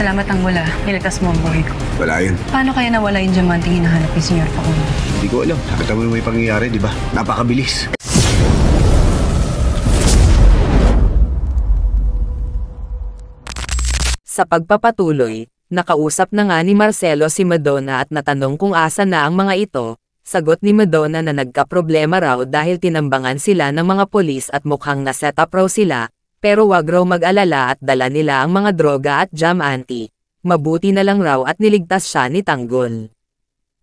Salamat ang wala. Niligtas mo ang buhay ko. Wala yun. Paano kaya nawala yung diamanting hinahanap ni Senyor Paolo? Hindi ko alam. Nakita mo yung may pangyayari, di ba? Napakabilis. Sa pagpapatuloy, nakausap na nga ni Marcelo si Madonna at natanong kung asa na ang mga ito, Sagot ni Madonna na nagkaproblema raw dahil tinambangan sila ng mga polis at mukhang na-set up raw sila, pero wag raw mag-alala at dala nila ang mga droga at jam anti. Mabuti na lang raw at niligtas siya ni Tanggol.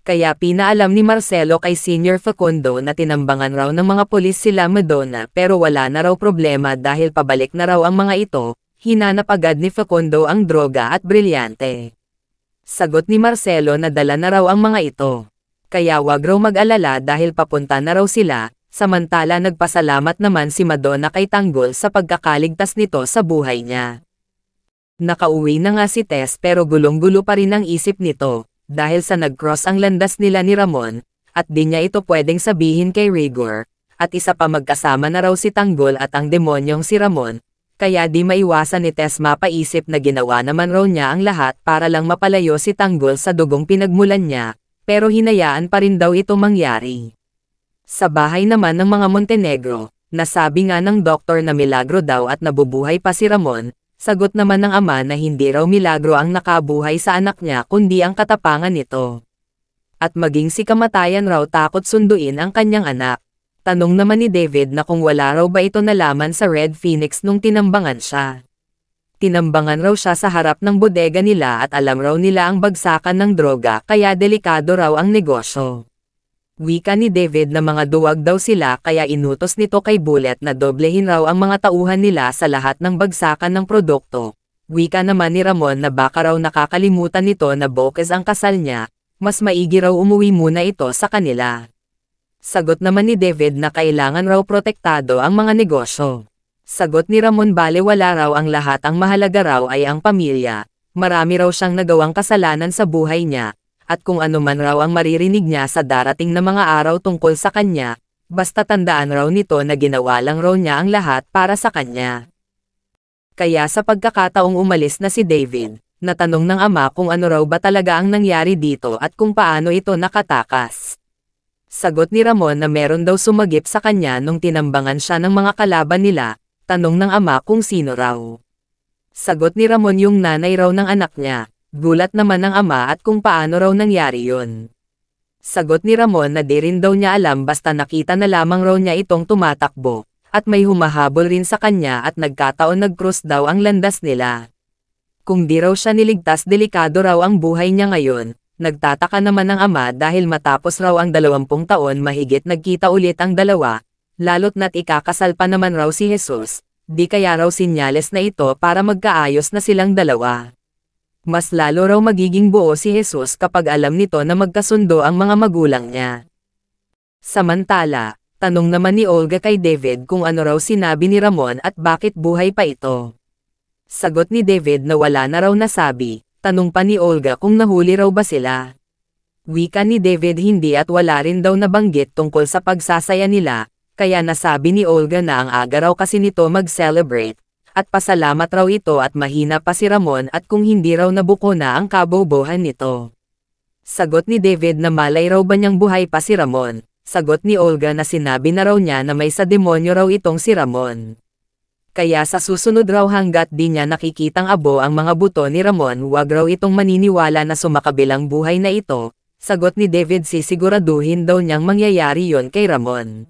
Kaya pinaalam ni Marcelo kay Senior Facundo na tinambangan raw ng mga polis sila Madonna pero wala na raw problema dahil pabalik na raw ang mga ito, hinanap agad ni Facundo ang droga at brilyante. Sagot ni Marcelo na dala na raw ang mga ito. Kaya wag raw mag-alala dahil papunta na raw sila, Samantala nagpasalamat naman si Madonna kay Tanggol sa pagkakaligtas nito sa buhay niya. Nakauwi na nga si Tess pero gulong-gulo pa rin ang isip nito, dahil sa nag-cross ang landas nila ni Ramon, at di niya ito pwedeng sabihin kay Rigor, at isa pa magkasama na raw si Tanggol at ang demonyong si Ramon, kaya di maiwasan ni Tess mapaisip na ginawa naman raw niya ang lahat para lang mapalayo si Tanggol sa dugong pinagmulan niya, pero hinayaan pa rin daw ito mangyari. Sa bahay naman ng mga Montenegro, nasabi nga ng doktor na milagro daw at nabubuhay pa si Ramon, sagot naman ng ama na hindi raw milagro ang nakabuhay sa anak niya kundi ang katapangan nito. At maging si kamatayan raw takot sunduin ang kanyang anak. Tanong naman ni David na kung wala raw ba ito nalaman sa Red Phoenix nung tinambangan siya. Tinambangan raw siya sa harap ng bodega nila at alam raw nila ang bagsakan ng droga kaya delikado raw ang negosyo. Wika ni David na mga duwag daw sila kaya inutos nito kay Bullet na doblehin raw ang mga tauhan nila sa lahat ng bagsakan ng produkto. Wika naman ni Ramon na baka raw nakakalimutan nito na Bokes ang kasal niya, mas maigi raw umuwi muna ito sa kanila. Sagot naman ni David na kailangan raw protektado ang mga negosyo. Sagot ni Ramon bale wala raw ang lahat ang mahalaga raw ay ang pamilya, marami raw siyang nagawang kasalanan sa buhay niya, at kung ano man raw ang maririnig niya sa darating na mga araw tungkol sa kanya, basta tandaan raw nito na ginawa lang raw niya ang lahat para sa kanya. Kaya sa pagkakataong umalis na si David, natanong ng ama kung ano raw ba talaga ang nangyari dito at kung paano ito nakatakas. Sagot ni Ramon na meron daw sumagip sa kanya nung tinambangan siya ng mga kalaban nila, tanong ng ama kung sino raw. Sagot ni Ramon yung nanay raw ng anak niya, Gulat naman ng ama at kung paano raw nangyari yon. Sagot ni Ramon na di rin daw niya alam basta nakita na lamang raw niya itong tumatakbo, at may humahabol rin sa kanya at nagkataon nagcross daw ang landas nila. Kung di raw siya niligtas delikado raw ang buhay niya ngayon, Nagtataka naman ang ama dahil matapos raw ang dalawampung taon mahigit nagkita ulit ang dalawa, lalot na't ikakasal pa naman raw si Jesus, di kaya raw sinyales na ito para magkaayos na silang dalawa mas lalo raw magiging buo si Jesus kapag alam nito na magkasundo ang mga magulang niya. Samantala, tanong naman ni Olga kay David kung ano raw sinabi ni Ramon at bakit buhay pa ito. Sagot ni David na wala na raw nasabi, tanong pa ni Olga kung nahuli raw ba sila. Wika ni David hindi at wala rin daw nabanggit tungkol sa pagsasaya nila, kaya nasabi ni Olga na ang aga raw kasi nito mag-celebrate, at pasalamat raw ito at mahina pa si Ramon at kung hindi raw nabuko na ang kabobohan nito. Sagot ni David na malay raw ba niyang buhay pa si Ramon. Sagot ni Olga na sinabi na raw niya na may sa demonyo raw itong si Ramon. Kaya sa susunod raw hanggat di niya nakikitang abo ang mga buto ni Ramon huwag raw itong maniniwala na sumakabilang buhay na ito, sagot ni David si siguraduhin daw niyang mangyayari yon kay Ramon.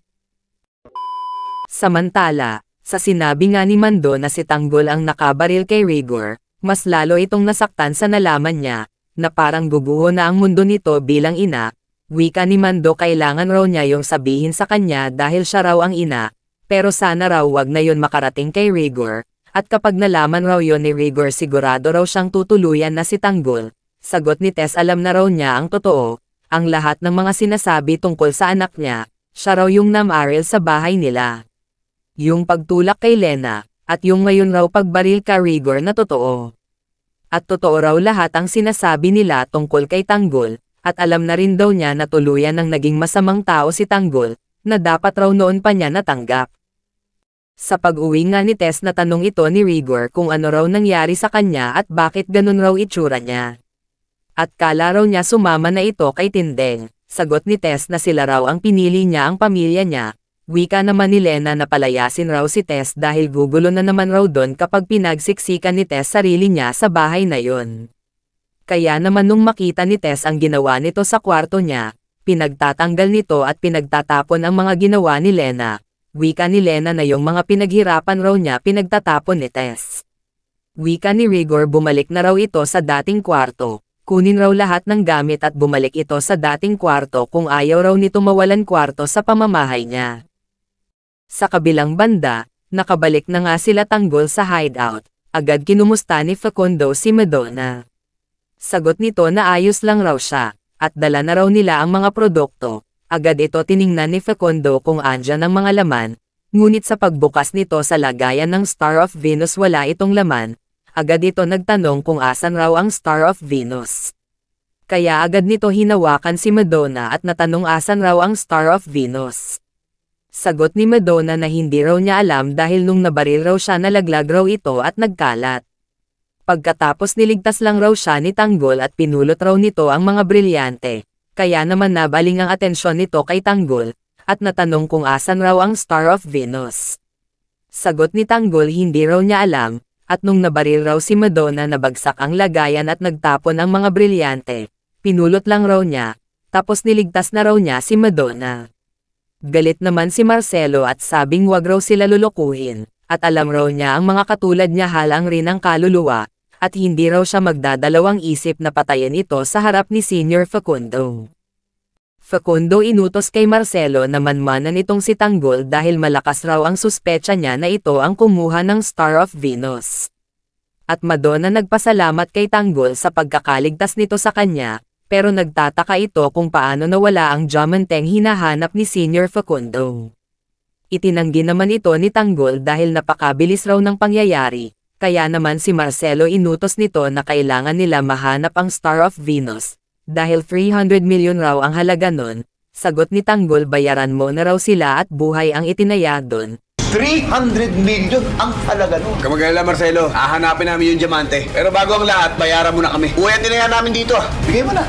Samantala, sa sinabi nga ni Mando na si Tanggol ang nakabaril kay Rigor, mas lalo itong nasaktan sa nalaman niya, na parang guguho na ang mundo nito bilang ina, wika ni Mando kailangan raw niya yung sabihin sa kanya dahil siya raw ang ina, pero sana raw wag na yon makarating kay Rigor, at kapag nalaman raw yon ni Rigor sigurado raw siyang tutuluyan na si Tanggol, sagot ni Tess alam na raw niya ang totoo, ang lahat ng mga sinasabi tungkol sa anak niya, siya raw yung namaril sa bahay nila yung pagtulak kay Lena, at yung ngayon raw pagbaril ka rigor na totoo. At totoo raw lahat ang sinasabi nila tungkol kay Tanggol, at alam na rin daw niya na tuluyan ng naging masamang tao si Tanggol, na dapat raw noon pa niya natanggap. Sa pag-uwi nga ni Tess na tanong ito ni Rigor kung ano raw nangyari sa kanya at bakit ganun raw itsura niya. At kala raw niya sumama na ito kay Tindeng, sagot ni Tess na sila raw ang pinili niya ang pamilya niya, Wika naman ni Lena na palayasin raw si Tess dahil gugulo na naman raw doon kapag pinagsiksikan ni Tess sarili niya sa bahay na yon. Kaya naman nung makita ni Tess ang ginawa nito sa kwarto niya, pinagtatanggal nito at pinagtatapon ang mga ginawa ni Lena. Wika ni Lena na yung mga pinaghirapan raw niya pinagtatapon ni Tess. Wika ni Rigor bumalik na raw ito sa dating kwarto. Kunin raw lahat ng gamit at bumalik ito sa dating kwarto kung ayaw raw nito mawalan kwarto sa pamamahay niya. Sa kabilang banda, nakabalik na nga sila tanggol sa hideout. Agad kinumusta ni Facundo si Madonna. Sagot nito na ayos lang raw siya, at dala na raw nila ang mga produkto. Agad ito tiningnan ni Facundo kung andyan ang mga laman, ngunit sa pagbukas nito sa lagayan ng Star of Venus wala itong laman, agad ito nagtanong kung asan raw ang Star of Venus. Kaya agad nito hinawakan si Madonna at natanong asan raw ang Star of Venus sagot ni Madonna na hindi raw niya alam dahil nung nabaril raw siya nalaglag raw ito at nagkalat. Pagkatapos niligtas lang raw siya ni Tanggol at pinulot raw nito ang mga brilyante. Kaya naman nabaling ang atensyon nito kay Tanggol, at natanong kung asan raw ang Star of Venus. Sagot ni Tanggol hindi raw niya alam, at nung nabaril raw si Madonna nabagsak ang lagayan at nagtapon ang mga brilyante. Pinulot lang raw niya, tapos niligtas na raw niya si Madonna. Galit naman si Marcelo at sabing wag raw sila lulukuhin, at alam raw niya ang mga katulad niya halang rin ang kaluluwa, at hindi raw siya magdadalawang isip na patayin ito sa harap ni Senior Facundo. Facundo inutos kay Marcelo na manmanan itong si Tanggol dahil malakas raw ang suspecha niya na ito ang kumuha ng Star of Venus. At Madonna nagpasalamat kay Tanggol sa pagkakaligtas nito sa kanya, pero nagtataka ito kung paano nawala ang diamanteng hinahanap ni Senior Facundo. Itinanggi naman ito ni Tanggol dahil napakabilis raw ng pangyayari, kaya naman si Marcelo inutos nito na kailangan nila mahanap ang Star of Venus, dahil 300 million raw ang halaga nun, sagot ni Tanggol bayaran mo na raw sila at buhay ang itinaya doon, 300 million ang halaga nun. Kamagala, Marcelo. Hahanapin namin yung diamante. Pero bago ang lahat, bayaran mo na kami. Uwi at tinayan namin dito. Ah. Bigay mo na.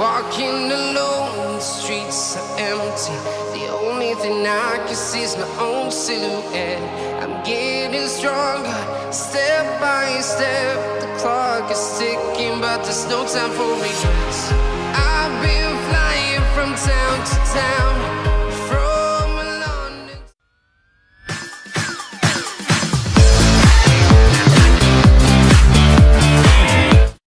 Walking alone, the streets empty. The only thing I can see is my own silhouette. I'm getting stronger, step by step. clock is ticking, but there's no time for regrets. I've been flying from town to town.